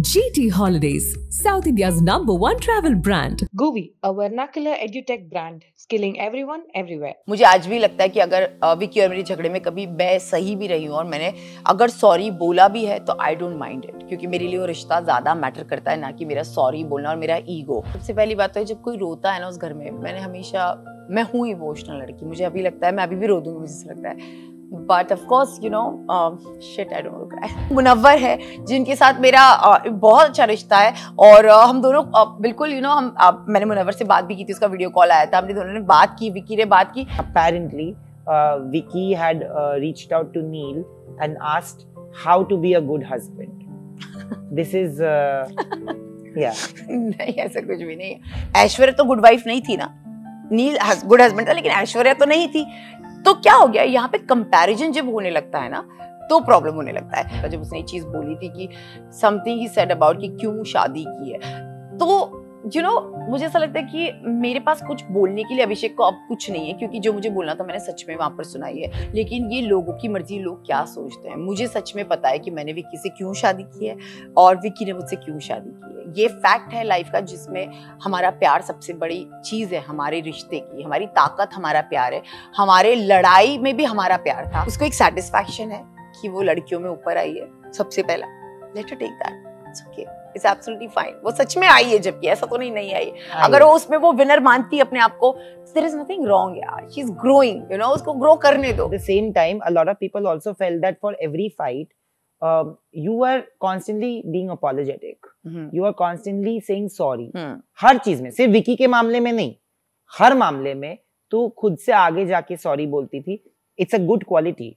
GT Holidays, South India's number one travel brand. Govi, a vernacular edutech brand, skilling everyone everywhere. मुझे आज भी लगता है कि अगर विक्की और मेरे झगड़े में कभी मैं सही भी रही हूँ और मैंने अगर सॉरी बोला भी है तो आई डोंट माइंड इट क्योंकि मेरे लिए वो रिश्ता ज़्यादा मैटर करता है ना कि मेरा सॉरी बोलना और मेरा ईगो सबसे पहली बात तो है जब कोई रोता है ना उस घर में मैंने हमेशा मैं हूँ इमोशनल लड़की मुझे अभी लगता है मैं अभी भी रो दूंगी मुझे लगता है but of course you know shit I don't cry Munawar है जिनके साथ मेरा uh, बहुत अच्छा रिश्ता है और uh, हम दोनों uh, बिल्कुल यू you नो know, हम uh, मैंने मुनवर से बात भी की थी उसका वीडियो कॉल आया था हमने दोनों ने बात की विकी ने बात की apparently Vicky had reached out to Neil and asked how to be a good husband this is या नहीं ऐसा कुछ भी नहीं ऐश्वर्या तो गुड वाइफ नहीं थी ना नील गुड हस्बैंड था लेकिन ऐश्वर्या तो नहीं थी तो क्या हो गया यहाँ पे कंपैरिजन जब होने लगता है ना तो प्रॉब्लम होने लगता है जब उसने ये चीज़ बोली थी कि समथिंग ही सेड अबाउट कि क्यों शादी की है तो यू you नो know, मुझे ऐसा लगता है कि मेरे पास कुछ बोलने के लिए अभिषेक को अब कुछ नहीं है क्योंकि जो मुझे बोलना था मैंने सच में वहाँ पर सुनाई है लेकिन ये लोगों की मर्जी लोग क्या सोचते हैं मुझे सच में पता है कि मैंने विक्की से क्यों शादी की है और विक्की ने मुझसे क्यों शादी की है ये फैक्ट है लाइफ का जिसमें हमारा प्यार सबसे बड़ी चीज़ है हमारे रिश्ते की हमारी ताकत हमारा प्यार है हमारे लड़ाई में भी हमारा प्यार था उसको एक सेटिस्फैक्शन है कि वो लड़कियों में ऊपर आई है सबसे पहला letter take that it's okay is absolutely fine वो सच में आई है जबकि ऐसा तो नहीं नहीं आई अगर वो उसमें वो विनर मानती अपने आप को देयर इज नथिंग रॉन्ग यार she is growing you know उसको ग्रो करने दो the same time a lot of people also feel that for every fight um, you are constantly being apologetic. Mm-hmm. You are constantly saying sorry. Mm. हर चीज में सिर्फ विकी के मामले में नहीं हर मामले में तू खुद से आगे जाके सॉरी बोलती थी it's a good quality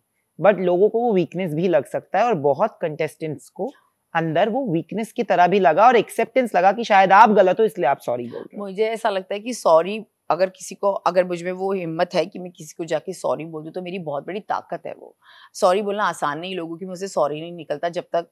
but लोगों को वो वीकनेस भी लग सकता है और बहुत कंटेस्टेंट्स को अंदर वो वीकनेस की तरह भी लगा और एक्सेप्टेंस लगा कि शायद आप गलत हो इसलिए आप सॉरी बोल रहे मुझे ऐसा लगता है कि सॉरी अगर किसी को अगर मुझ में वो हिम्मत है कि मैं किसी को जाके सॉरी बोल दूँ तो मेरी बहुत बड़ी ताकत है वो सॉरी बोलना आसान नहीं लोगों की मुझसे सॉरी नहीं निकलता जब तक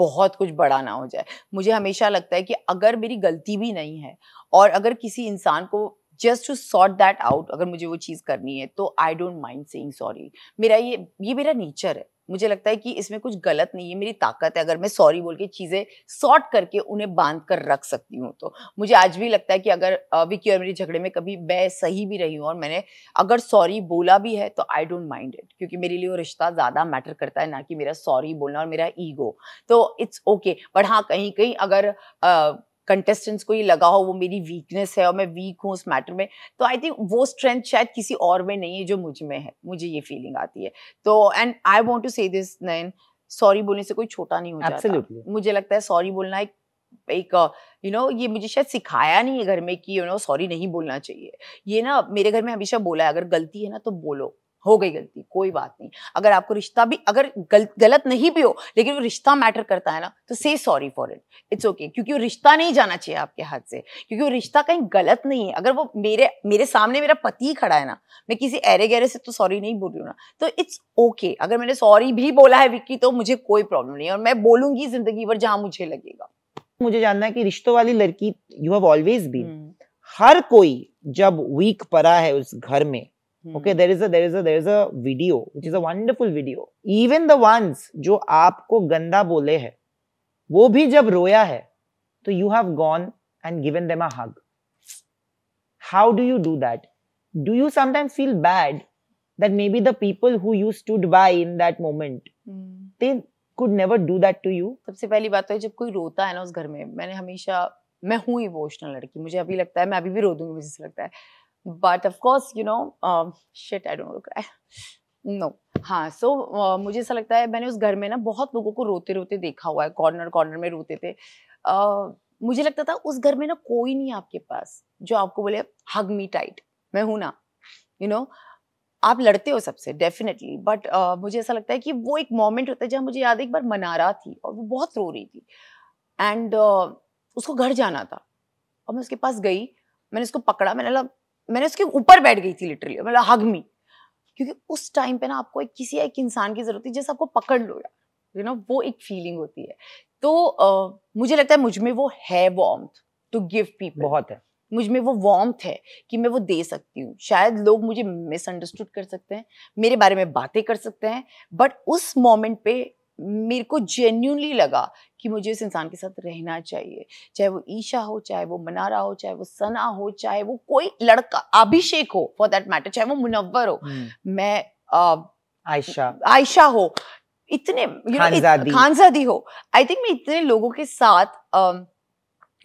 बहुत कुछ बड़ा ना हो जाए मुझे हमेशा लगता है कि अगर मेरी गलती भी नहीं है और अगर किसी इंसान को just to sort that out अगर मुझे वो चीज़ करनी है तो I don't mind saying sorry मेरा ये ये मेरा नेचर है मुझे लगता है कि इसमें कुछ गलत नहीं है मेरी ताकत है अगर मैं सॉरी बोल के चीज़ें सॉर्ट करके उन्हें बांध कर रख सकती हूँ तो मुझे आज भी लगता है कि अगर विकी और मेरे झगड़े में कभी मैं सही भी रही हूँ और मैंने अगर सॉरी बोला भी है तो आई डोंट माइंड इट क्योंकि मेरे लिए वो रिश्ता ज़्यादा मैटर करता है ना कि मेरा सॉरी बोलना और मेरा ईगो तो इट्स ओके बट हाँ कहीं कहीं अगर आ, कंटेस्टेंट्स को ये लगा हो वो मेरी वीकनेस है और मैं वीक हूँ उस मैटर में तो आई थिंक वो स्ट्रेंथ शायद किसी और में नहीं है जो मुझ में है मुझे ये फीलिंग आती है तो and I want to say this नैन सॉरी बोलने से कोई छोटा नहीं हो जाता मुझे लगता है सॉरी बोलना एक एक यू नो ये मुझे शायद सिखाया नहीं है घर में कि यू नो सॉरी नहीं बोलना चाहिए ये ना मेरे घर में हमेशा बोला है अगर गलती है ना तो बोलो हो गई गलती कोई बात नहीं अगर आपको रिश्ता भी अगर गल, गलत नहीं भी हो लेकिन वो रिश्ता मैटर करता है ना तो say sorry for it it's okay क्योंकि वो रिश्ता नहीं जाना चाहिए आपके हाथ से क्योंकि वो रिश्ता कहीं गलत नहीं है अगर वो मेरे मेरे सामने मेरा पति खड़ा है ना मैं किसी एरे गहरे से तो सॉरी नहीं बोल रही हूँ ना तो इट्स ओके अगर मैंने सॉरी भी बोला है विक्की तो मुझे कोई प्रॉब्लम नहीं है और मैं बोलूंगी जिंदगी भर जहां मुझे लगेगा मुझे जानना है कि रिश्तों वाली लड़की यू हैव ऑलवेज बीन हर कोई जब वीक पड़ा है उस घर में Hmm. Okay, there is a there is a there is a video which is a wonderful video. Even the ones जो आपको गंदा बोले हैं वो भी जब रोया है तो you have gone and given them a hug how do you do that do you sometime feel bad that maybe the people who you stood by in that moment hmm. they could never do that to you सबसे पहली बात तो है जब कोई रोता है ना उस घर में मैंने हमेशा मैं हूँ इमोशनल लड़की मुझे अभी लगता है मैं अभी भी रो दूंगी मुझे लगता है but of course you know shit I don't cry no हाँ सो so, uh, मुझे ऐसा लगता है मैंने उस घर में ना बहुत लोगों को रोते रोते देखा हुआ है कॉर्नर कॉर्नर में रोते थे uh, मुझे लगता था उस घर में ना कोई नहीं आपके पास जो आपको बोले हग मी टाइट मैं हूं ना यू you नो know, आप लड़ते हो सबसे डेफिनेटली बट uh, मुझे ऐसा लगता है कि वो एक मोमेंट होता है जहाँ मुझे याद एक बार मनारा थी और वो बहुत रो रही थी एंड uh, उसको घर जाना था और मैं उसके पास गई मैंने उसको पकड़ा मैंने लगा मैंने उसके ऊपर बैठ गई थी लिटरली मतलब हगमी क्योंकि उस टाइम पे ना आपको एक किसी एक इंसान की जरूरत है जैसे आपको पकड़ लो यार यू नो वो एक फीलिंग होती है तो आ, मुझे लगता है मुझ में वो है वार्म टू गिव पीपल बहुत है मुझ में वो वार्म है कि मैं वो दे सकती हूँ शायद लोग मुझे मिसअंडरस्टूड कर सकते हैं मेरे बारे में बातें कर सकते हैं बट उस मोमेंट पे मेरे को जेन्यूनली लगा कि मुझे इस इंसान के साथ रहना चाहिए चाहे वो ईशा हो चाहे वो मनारा हो चाहे वो सना हो चाहे वो कोई लड़का अभिषेक हो फॉर देट मैटर चाहे वो मुनव्वर हो हम्म। मैं आयशा आयशा हो इतने खानजादी हो आई थिंक मैं इतने लोगों के साथ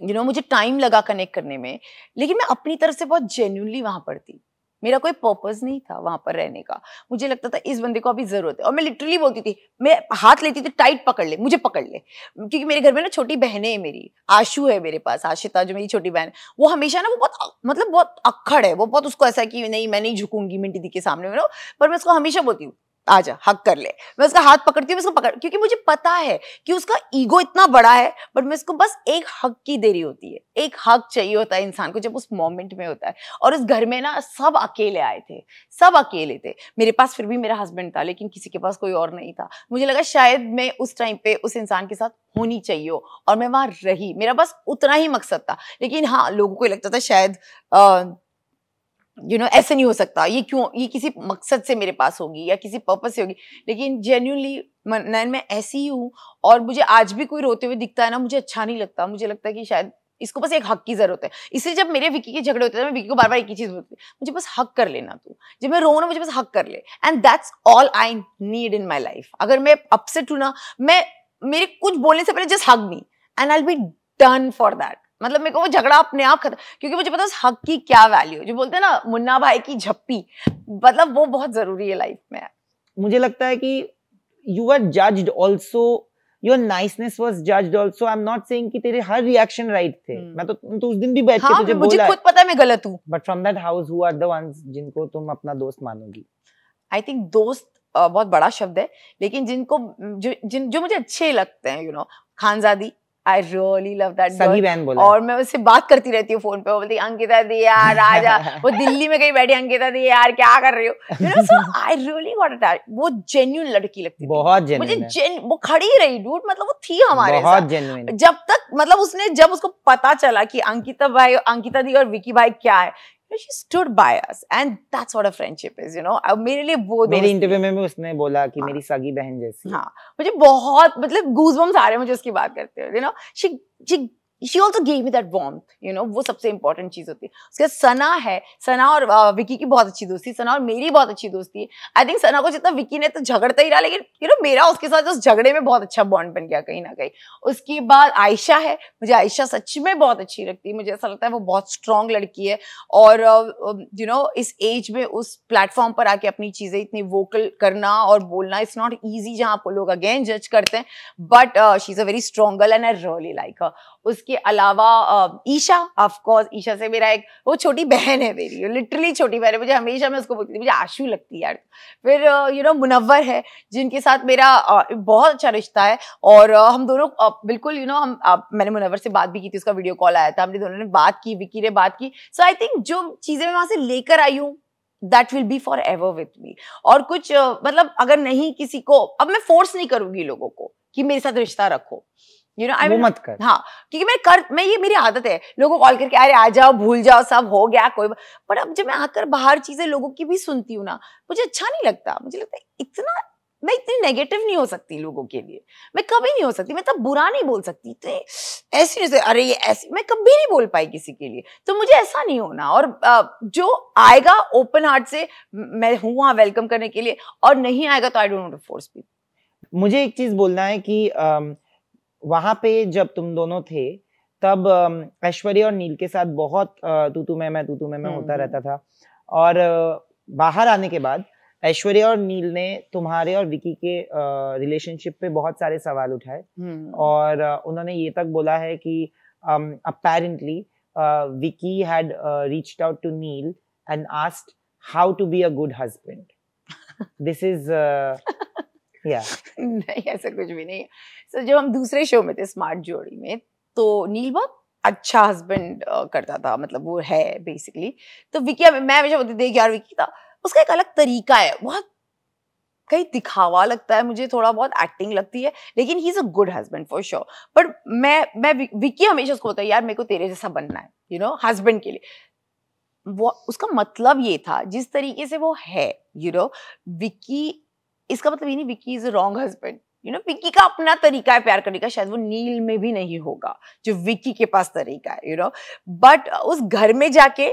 यू नो मुझे टाइम लगा कनेक्ट करने में लेकिन मैं अपनी तरफ से बहुत जेन्यूनली वहां पर थी मेरा कोई पर्पज नहीं था वहां पर रहने का मुझे लगता था इस बंदे को अभी जरूरत है और मैं लिटरली बोलती थी मैं हाथ लेती थी टाइट पकड़ ले मुझे पकड़ ले क्योंकि मेरे घर में ना छोटी बहनें हैं मेरी आशु है मेरे पास आशिता जो मेरी छोटी बहन वो हमेशा ना वो बहुत मतलब बहुत अक्खड़ है वो बहुत उसको ऐसा कि नहीं मैं नहीं झुकूंगी मिंटी दी के सामने मेरे पर मैं उसको हमेशा बोलती हूँ आजा हक कर ले मैं उसका हाथ पकड़ती हूँ पकड़ क्योंकि मुझे पता है कि उसका ईगो इतना बड़ा है बट मैं उसको बस एक हक की देरी होती है एक हक चाहिए होता है इंसान को जब उस मोमेंट में होता है और उस घर में ना सब अकेले आए थे सब अकेले थे मेरे पास फिर भी मेरा हस्बैंड था लेकिन किसी के पास कोई और नहीं था मुझे लगा शायद मैं उस टाइम पे उस इंसान के साथ होनी चाहिए हो और मैं वहां रही मेरा बस उतना ही मकसद था लेकिन हाँ लोगों को लगता था शायद आ, यू नो ऐसे नहीं हो सकता ये क्यों ये किसी मकसद से मेरे पास होगी या किसी पर्पज से होगी लेकिन जेन्यूनली नैन मैं ऐसी ही हूँ और मुझे आज भी कोई रोते हुए दिखता है ना मुझे अच्छा नहीं लगता मुझे लगता है कि शायद इसको बस एक हक की जरूरत है इसलिए जब मेरे विकी के झगड़े होते हैं तो मैं विकी को बार बार एक ही चीज बोलती मुझे बस हक कर लेना तू जब मैं रो ना मुझे बस हक कर ले and that's all I need in my life अगर मैं अपसेट हूं ना मैं मेरे कुछ बोलने से पहले just hug me and I be done for that मतलब मेरे को वो झगड़ा अपने आप खत्म क्योंकि मुझे पता है हक की क्या वैल्यू जो बोलते हैं ना मुन्ना भाई की झप्पी मतलब वो बहुत जरूरी है लाइफ में मुझे लगता है कि you are judged also your niceness was judged also I am not saying कि तेरे हर रिएक्शन राइट right थे hmm. मैं तो, तो उस दिन भी बैठ के हाँ, तुझे मुझे बोला खुद पता है मैं गलत हूँ but from that house who are the ones जिनको तुम अपना दोस्त मानोगी आई थिंक दोस्त बहुत बड़ा शब्द है लेकिन जिनको जो जिन जो मुझे अच्छे लगते हैं you know Khanzaadi I really love that सभी बहन बोले और मैं उससे बात करती रहती हूँ फोन पे वो बोलती अंकिता दी यार आजा वो दिल्ली में कहीं बैठी अंकिता दी यार क्या कर रही हो you know so I really got attached वो जेन्यून लड़की लगती बहुत जेन्युइन मुझे जेन वो खड़ी रही डूड मतलब वो थी हमारे बहुत जेन्युइन जब तक मतलब उसने जब उसको पता चला कि अंकिता भाई अंकिता दी और विकी भाई क्या है but she stood by us and that's what a friendship is you know मेरे लिए वो मेरी इंटरव्यू में भी उसने बोला कि हाँ। मेरी सगी बहन जैसी हाँ मुझे बहुत मतलब गूजबम्स आ रहे हैं मुझे उसकी बात करते हुए you know she she she also gave me that warm you know वो सबसे इंपॉर्टेंट चीज़ होती है उसके सना है सना और विकी की बहुत अच्छी दोस्ती सना और मेरी बहुत अच्छी दोस्ती है आई थिंक सना को जितना विकी ने तो झगड़ता ही रहा लेकिन यू नो मेरा उसके साथ उस झगड़े में बहुत अच्छा बॉन्ड बन गया कहीं ना कहीं उसके बाद आयशा है मुझे आयशा सच में बहुत अच्छी लगती है मुझे ऐसा लगता है वो बहुत स्ट्रांग लड़की है और यू नो इस एज में उस प्लेटफॉर्म पर आके अपनी चीज़ें इतनी वोकल करना और बोलना इट्स नॉट ईजी जहाँ आपको लोग अगेन जज करते हैं but she is a very strong girl and I really like उस इसके अलावा ईशा ऑफ कोर्स ईशा से मेरा एक वो छोटी बहन है मेरी लिटरली छोटी बहन है मुझे हमेशा मैं उसको बोलती थी मुझे आशू लगती है यार फिर यू नो मुनवर है जिनके साथ मेरा बहुत अच्छा रिश्ता है और हम दोनों बिल्कुल यू नो हम मैंने मुनवर से बात भी की थी उसका वीडियो कॉल आया था हमने दोनों ने बात की विकी ने बात की सो आई थिंक जो चीज़ें मैं वहाँ से लेकर आई हूँ that will be forever with me और कुछ मतलब अगर नहीं किसी को अब मैं फोर्स नहीं करूंगी लोगों को कि मेरे साथ रिश्ता रखो यू नो आई वो मत कर हाँ क्योंकि मैं कर मैं ये मेरी आदत है लोगों को कॉल करके अरे आ जाओ भूल जाओ सब हो गया कोई पर अब जब मैं आकर बाहर चीजें लोगों की भी सुनती हूँ ना मुझे अच्छा नहीं लगता मुझे लगता है इतना मैं इतनी नेगेटिव नहीं हो सकती लोगों के लिए मैं कभी नहीं हो सकती मैं तब तो बुरा नहीं बोल सकती तो ऐसी नहीं अरे ये ऐसी मैं कभी नहीं बोल पाई किसी के लिए तो मुझे ऐसा नहीं होना और जो आएगा ओपन हार्ट से मैं हूँ वहाँ वेलकम करने के लिए और नहीं आएगा तो I don't know to force people मुझे एक चीज बोलना है कि uh, वहां पे जब तुम दोनों थे तब ऐश्वर्या और नील के साथ बहुत तू तू मैं मैं तू मैं मैं होता हम्म। रहता था और बाहर आने के बाद ऐश्वर्या और नील ने तुम्हारे और विकी के रिलेशनशिप पे बहुत सारे सवाल उठाए हम्म। और उन्होंने ये तक बोला है कि apparently Vicky had reached out to Neil and asked how to be a good husband this is या नहीं ऐसा कुछ भी नहीं है सर so, जब हम दूसरे शो में थे स्मार्ट जोड़ी में तो नील बहुत अच्छा हस्बैंड करता था मतलब वो है बेसिकली तो विकी मैं हमेशा बोलती देख यार विकी था उसका एक अलग तरीका है बहुत कहीं दिखावा लगता है मुझे थोड़ा बहुत एक्टिंग लगती है लेकिन he is a good husband for sure but मैं मैं विकी हमेशा उसको होता है यार मेरे को तेरे जैसा बनना है यू नो हस्बैंड के लिए वो उसका मतलब ये था जिस तरीके से वो है यू नो विकी इसका मतलब ये नहीं Vicky is a wrong husband you know Vicky का अपना तरीका है प्यार करने का शायद वो नील में भी नहीं होगा जो विक्की के पास तरीका है यू नो बट उस घर में जाके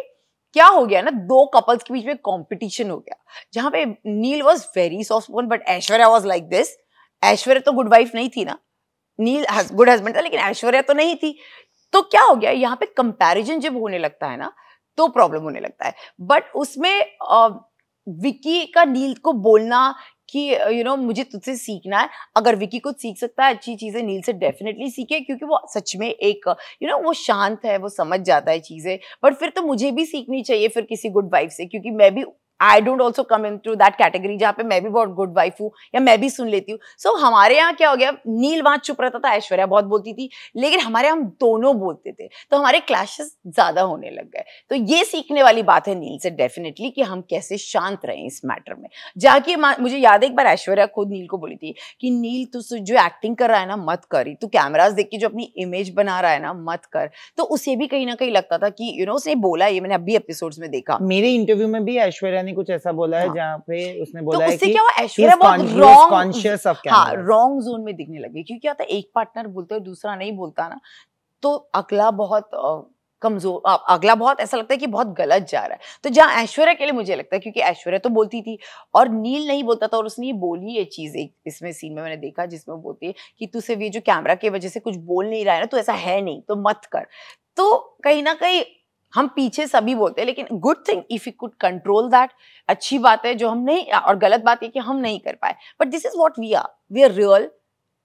क्या हो गया ना दो कपल्स के बीच में कंपटीशन हो गया जहां पे Neil was very soft spoken but Aishwarya was like this Aishwarya तो गुड वाइफ नहीं थी ना नील गुड हस्बैंड था लेकिन ऐश्वर्या तो नहीं थी तो क्या हो गया यहाँ पे कंपैरिजन जब होने लगता है ना तो प्रॉब्लम होने लगता है बट उसमें विक्की का नील को बोलना कि you uh, you know know, मुझे तुझसे सीखना है अगर विकी कुछ सीख सकता है अच्छी चीज़ें नील से डेफिनेटली सीखे क्योंकि वो सच में एक यू you नो know, वो शांत है वो समझ जाता है चीज़ें बट फिर तो मुझे भी सीखनी चाहिए फिर किसी गुड वाइफ से क्योंकि मैं भी I don't also come into that category जहाँ पे मैं भी बहुत गुड वाइफ हूँ या मैं भी सुन लेती हूँ सो so, हमारे यहाँ क्या हो गया नील वहाँ चुप रहता था ऐश्वर्या बहुत बोलती थी लेकिन हमारे हम दोनों बोलते थे तो हमारे क्लैशेस ज़्यादा होने लग गए तो ये सीखने वाली बात है नील से डेफिनेटली कि हम कैसे शांत रहें इस मैटर में जाके मुझे याद है एक बार ऐश्वर्या खुद नील को बोली थी कि नील तू जो एक्टिंग कर रहा है ना मत कर तू कैमराज देख के जो अपनी इमेज बना रहा है ना मत कर तो उसे भी कहीं ना कहीं लगता था कि यू you नो know, उसने बोला ये मैंने अभी एपिसोड्स में देखा मेरे इंटरव्यू में भी ऐश्वर्या ने कुछ ऐसा बोला है हाँ। जहाँ पे उसने तो बोला है क्या ऐश्वर्या रॉन्ग जोन में दिखने लगी क्योंकि क्या होता है एक पार्टनर बोलते है दूसरा नहीं बोलता ना तो अगला बहुत कमजोर अगला बहुत ऐसा लगता है कि बहुत गलत जा रहा है तो जहाँ ऐश्वर्या के लिए मुझे लगता है क्योंकि ऐश्वर्या तो बोलती थी और नील नहीं बोलता था और उसने ये बोली ये चीज़ एक इसमें सीन में मैंने देखा जिसमें वो बोलती है कि तू सिर्फ ये जो कैमरा की वजह से कुछ बोल नहीं रहा है ना तो ऐसा है नहीं तो मत कर तो कहीं ना कहीं हम पीछे सभी बोलते हैं लेकिन good thing if you could control that अच्छी बात है जो हम नहीं और गलत बात है कि हम नहीं कर पाए but this is what we are we are real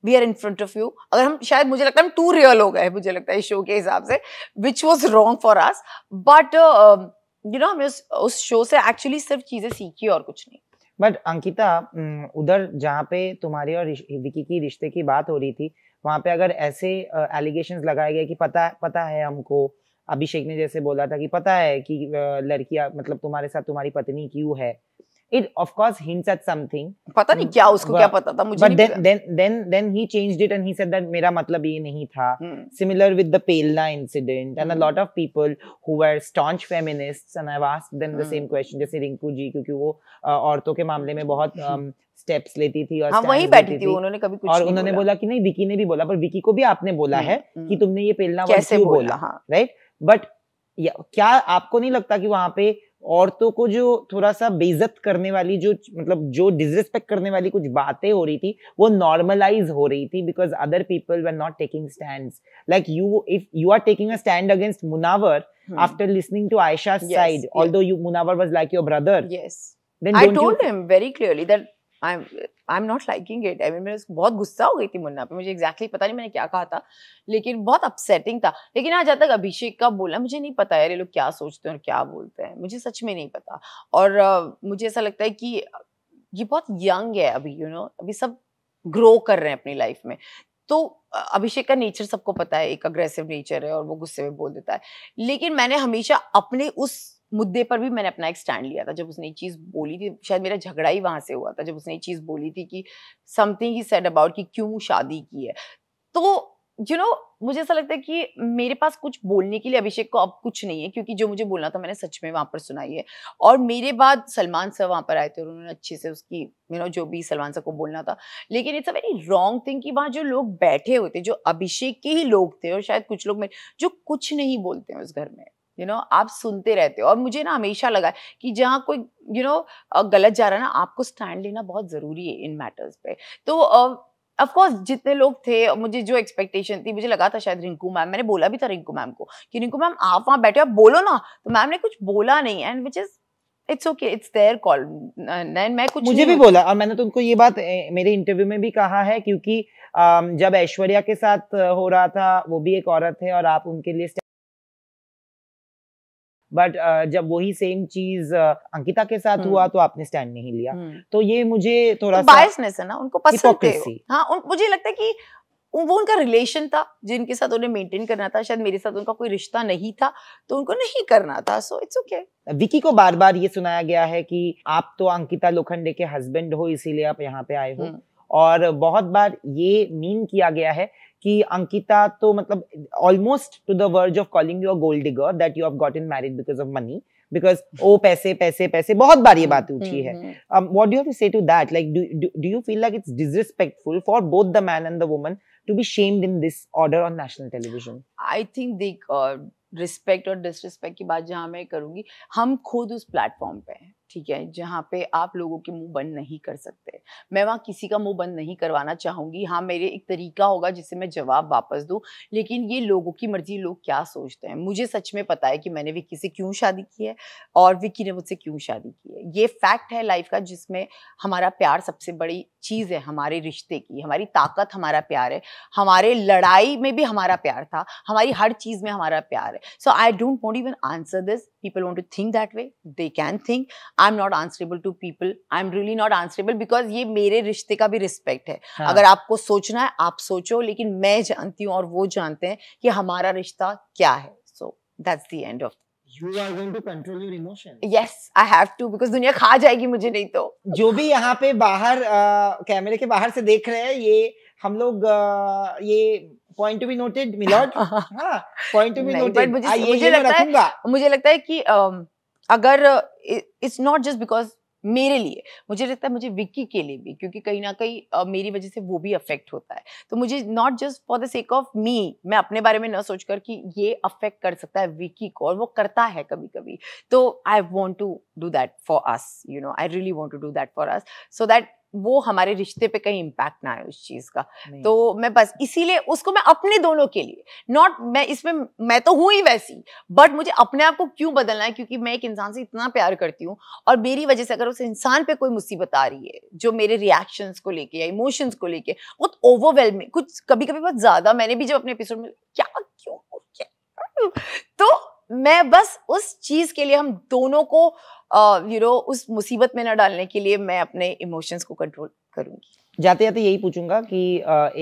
we are in front of you अगर हम शायद मुझे लगता है हम टू रियल हो गए मुझे लगता है इस शो के हिसाब से which was wrong for us but you know हमें उस, उस शो से एक्चुअली सिर्फ चीज़ें सीखी और कुछ नहीं बट अंकिता उधर जहाँ पे तुम्हारी और विकी की रिश्ते की बात हो रही थी वहाँ पे अगर ऐसे एलिगेशन लगाए गए कि पता पता है हमको अभिषेक ने जैसे बोला था कि पता है कि लड़कियां मतलब तुम्हारे साथ तुम्हारी पत्नी क्यों है it of course hints at something पता नहीं क्या उसको क्या पता था मुझे but then then then he changed it and he said that मेरा मतलब ये नहीं था सिमिलर विद द पेलना incident and a lot of people who were staunch feminists and I have asked them the same question जैसे रिंकू जी क्योंकि वो औरतों के मामले में बहुत स्टेप्स लेती थी और हाँ, वही बैठी थी, थी उन्होंने कभी कुछ और उन्होंने बोला कि नहीं विकी ने भी बोला पर विकी को भी आपने बोला हम्म, है कि हम्म। तुमने ये पेलना क्यों बोला राइट बट क्या आपको नहीं लगता कि वहां पे औरतों को जो थोड़ा सा बेइज्जत करने वाली जो मतलब जो डिसरिस्पेक्ट करने वाली कुछ बातें हो रही थी वो नॉर्मलाइज हो रही थी because other people were not taking stand like you if you are taking a stand against Munawar after listening to Ayesha side although you Munawar was like your brother yes brother. Yes. Then I told you... him very clearly that I'm I am not liking it I mean मेरे बहुत गुस्सा हो गई थी मुन्ना पे मुझे exactly exactly पता नहीं मैंने क्या कहा था लेकिन बहुत अपसेटिंग था लेकिन आज तक अभिषेक का बोला मुझे नहीं पता यार ये लोग क्या सोचते हैं और क्या बोलते हैं मुझे सच में नहीं पता और uh, मुझे ऐसा लगता है कि ये बहुत यंग है अभी यू you नो know, अभी सब ग्रो कर रहे हैं अपनी लाइफ में तो अभिषेक का नेचर सबको पता है एक अग्रेसिव नेचर है और वो गुस्से में बोल देता है लेकिन मैंने हमेशा अपने उस मुद्दे पर भी मैंने अपना एक स्टैंड लिया था जब उसने ये चीज़ बोली थी शायद मेरा झगड़ा ही वहाँ से हुआ था जब उसने ये चीज़ बोली थी कि समथिंग ही सेड अबाउट कि क्यों शादी की है तो यू you नो know, मुझे ऐसा लगता है कि मेरे पास कुछ बोलने के लिए अभिषेक को अब कुछ नहीं है क्योंकि जो मुझे बोलना था मैंने सच में वहाँ पर सुनाई है और मेरे बाद सलमान सर वहाँ पर आए थे और उन्होंने अच्छे से उसकी यू नो जो भी सलमान सर को बोलना था लेकिन it's a very wrong thing कि वहाँ जो लोग बैठे हुए थे जो अभिषेक के ही लोग थे और शायद कुछ लोग मेरे जो कुछ नहीं बोलते हैं उस घर में यू you नो know, आप सुनते रहते हो और मुझे ना हमेशा लगा कि जहाँ कोई यू you नो know, गलत जा रहा है ना आपको स्टैंड लेना बहुत ज़रूरी है इन मैटर्स पे तो ऑफ कोर्स जितने लोग थे मुझे जो एक्सपेक्टेशन थी मुझे लगा था शायद रिंकू मैम मैंने बोला भी था रिंकू मैम को कि रिंकू मैम आप वहाँ बैठे आप बोलो ना तो मैम ने कुछ बोला नहीं and which is it's okay it's their call नैन मैं कुछ मुझे भी बोला और मैंने तो उनको ये बात मेरे इंटरव्यू में भी कहा है क्योंकि जब ऐश्वर्या के साथ हो रहा था वो भी एक औरत है और आप उनके लिए बट uh, जब वही सेम चीज uh, अंकिता के साथ हुआ हम्म। तो आपने स्टैंड नहीं लिया हम्म। तो ये मुझे थोड़ा तो सा है ना उनको पसंद हाँ उन, मुझे लगता है कि वो उनका रिलेशन था जिनके साथ उन्हें मेंटेन करना था शायद मेरे साथ उनका कोई रिश्ता नहीं था तो उनको नहीं करना था सो इट्स ओके विकी को बार बार ये सुनाया गया है कि आप तो अंकिता लोखंडे के हस्बैंड हो इसीलिए आप यहाँ पे आए हो हम्म। और बहुत बार ये मीन किया गया है कि अंकिता तो मतलब almost to the verge of calling you a gold digger that you have got in married because of money because ओ पैसे पैसे पैसे बहुत बार ये हम्म, बात उठी हम्म, है what do to say to that like do you feel like it's disrespectful for both the man and the woman to be shamed in this order on national television I think they respect और disrespect की बात जहाँ मैं करूंगी हम खुद उस platform पे हैं ठीक है जहाँ पे आप लोगों के मुंह बंद नहीं कर सकते मैं वहाँ किसी का मुंह बंद नहीं करवाना चाहूँगी हाँ मेरे एक तरीका होगा जिससे मैं जवाब वापस दूँ लेकिन ये लोगों की मर्जी लोग क्या सोचते हैं मुझे सच में पता है कि मैंने विक्की से क्यों शादी की है और विक्की ने मुझसे क्यों शादी की है ये फैक्ट है लाइफ का जिसमें हमारा प्यार सबसे बड़ी चीज़ है हमारे रिश्ते की हमारी ताकत हमारा प्यार है हमारे लड़ाई में भी हमारा प्यार था हमारी हर चीज़ में हमारा प्यार है so I don't want even answer this people want to think that way they can think I am not answerable to people I am really not answerable because ये मेरे रिश्ते का भी रिस्पेक्ट है हाँ. अगर आपको सोचना है आप सोचो लेकिन मैं जानती हूँ और वो जानते हैं कि हमारा रिश्ता क्या है so that's the end of you are going to control your emotions. Yes, I have to because दुनिया खा जाएगी मुझे नहीं तो. जो भी यहाँ पे बाहर कैमरे के बाहर से देख रहे हैं ये हम लोग ये पॉइंट भी नोटेड मिलॉर्ड पॉइंट भी नोटेड मुझे, लगता है मुझे लगता है कि अगर इट्स नॉट जस्ट बिकॉज मेरे लिए मुझे लगता है मुझे विक्की के लिए भी क्योंकि कहीं ना कहीं मेरी वजह से वो भी अफेक्ट होता है तो मुझे not just for the sake of me मैं अपने बारे में ना सोचकर कि ये अफेक्ट कर सकता है विक्की को और वो करता है कभी कभी तो I want to do that for us you know I really want to do that for us so that वो हमारे रिश्ते पे कहीं इम्पैक्ट ना आए उस चीज़ का तो मैं बस इसीलिए उसको मैं अपने दोनों के लिए नॉट मैं इसमें मैं तो हूं ही वैसी बट मुझे अपने आप को क्यों बदलना है क्योंकि मैं एक इंसान से इतना प्यार करती हूँ और मेरी वजह से अगर उस इंसान पे कोई मुसीबत आ रही है जो मेरे रिएक्शंस को लेके या इमोशंस को लेके बहुत ओवरवेलमिंग कुछ कभी कभी बहुत ज़्यादा मैंने भी जब अपने एपिसोड में क्या क्यों क्या तो मैं बस उस चीज़ के लिए हम दोनों को यू नो उस मुसीबत में ना डालने के लिए मैं अपने इमोशंस को कंट्रोल करूंगी जाते जाते यही पूछूंगा कि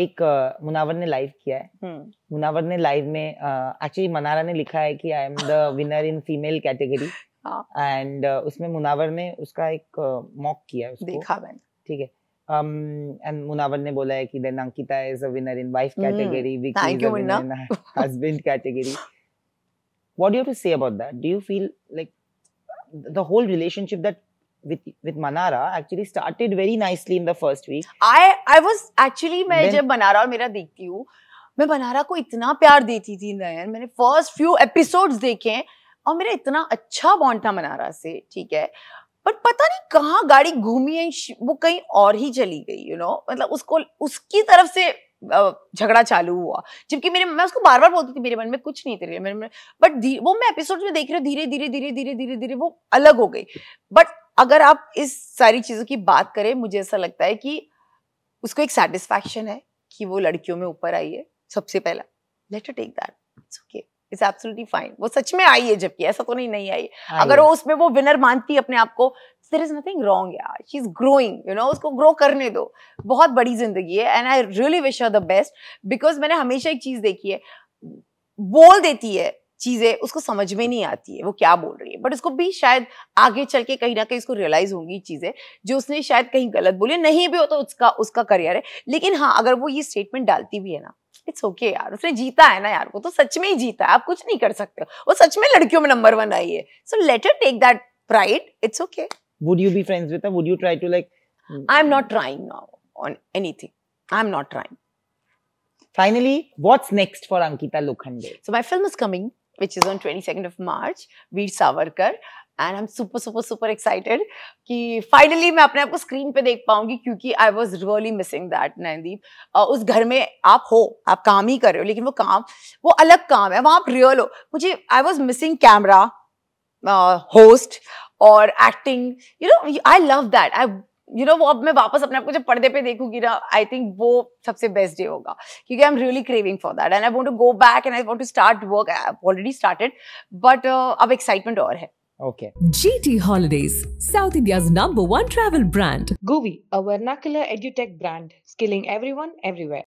एक मुनावर ने लाइव किया है हम्म। मुनावर ने लाइव में एक्चुअली मनारा ने लिखा है कि I am the winner in female category and उसमें मुनावर ने उसका एक मॉक किया उसको देखा मैंने ठीक है um मुनावर ने बोला है कि ki then ankita is a winner in category hmm. category mm. vicky is a winner what do you have to say about that do you feel like the whole relationship that with with Manara actually started very nicely in the first week. I I was actually main jab Manara aur mera dekhti hu main Manara को इतना प्यार देती थी नयन maine first few episodes dekhe हैं और मेरा इतना अच्छा बॉन्ड था मनारा से ठीक है बट पता नहीं कहाँ गाड़ी घूमी है वो कहीं और ही चली गई यू you नो know? मतलब उसको उसकी तरफ से झगड़ा चालू हुआ जबकि मेरे मैं उसको बार बार बोलती थी मेरे मन में कुछ नहीं तेरे मेरे में बट वो मैं एपिसोड में देख रही हूँ धीरे धीरे धीरे धीरे धीरे धीरे वो अलग हो गई बट अगर आप इस सारी चीज़ों की बात करें मुझे ऐसा लगता है कि उसको एक सेटिस्फैक्शन है कि वो लड़कियों में ऊपर आई है सबसे पहला let take that it's okay it's absolutely fine वो सच में आई है जबकि ऐसा तो नहीं नहीं आई अगर वो उसमें वो विनर मानती अपने आप को देर इज नथिंग रॉन्ग या she is growing you know उसको ग्रो करने दो बहुत बड़ी जिंदगी है and I really wish her the best because मैंने हमेशा एक चीज़ देखी है बोल देती है चीज़ें उसको समझ में नहीं आती है वो क्या बोल रही है बट उसको भी शायद आगे चल के कहीं ना कहीं उसको रियलाइज होंगी चीज़ें जो उसने शायद कहीं गलत बोली नहीं भी हो तो उसका उसका करियर है लेकिन हाँ अगर वो ये स्टेटमेंट डालती भी है ना इट्स ओके okay यार उसने जीता है ना यार वो तो सच में ही जीता है आप कुछ नहीं कर सकते वो सच में लड़कियों में नंबर वन आई है so later take that pride it's okay would you be friends with her? Would you try to like? I'm not trying now on anything. I'm not trying. Finally, what's next for Ankita Lokhande? So my film is coming, which is on 22nd of March, Veer Savarkar. and i'm super super super excited ki finally main apne aap ko screen pe dekh paungi kyunki i was really missing that nandeep uh, us ghar mein aap ho aap kaam hi kar rahe ho lekin wo kaam wo alag kaam hai wahan aap real ho mujhe i was missing camera uh, host और acting you know I love that I you know वो अब मैं वापस अपने आपको जब पर्दे पे देखूंगी ना आई थिंक वो सबसे बेस्ट डे होगा क्योंकि I am really craving for that and I want to go back and I want to start work already started but अब एक्साइटमेंट और है Okay. GT Holidays, South India's number one travel brand. Govi, a vernacular edutech brand, skilling everyone everywhere.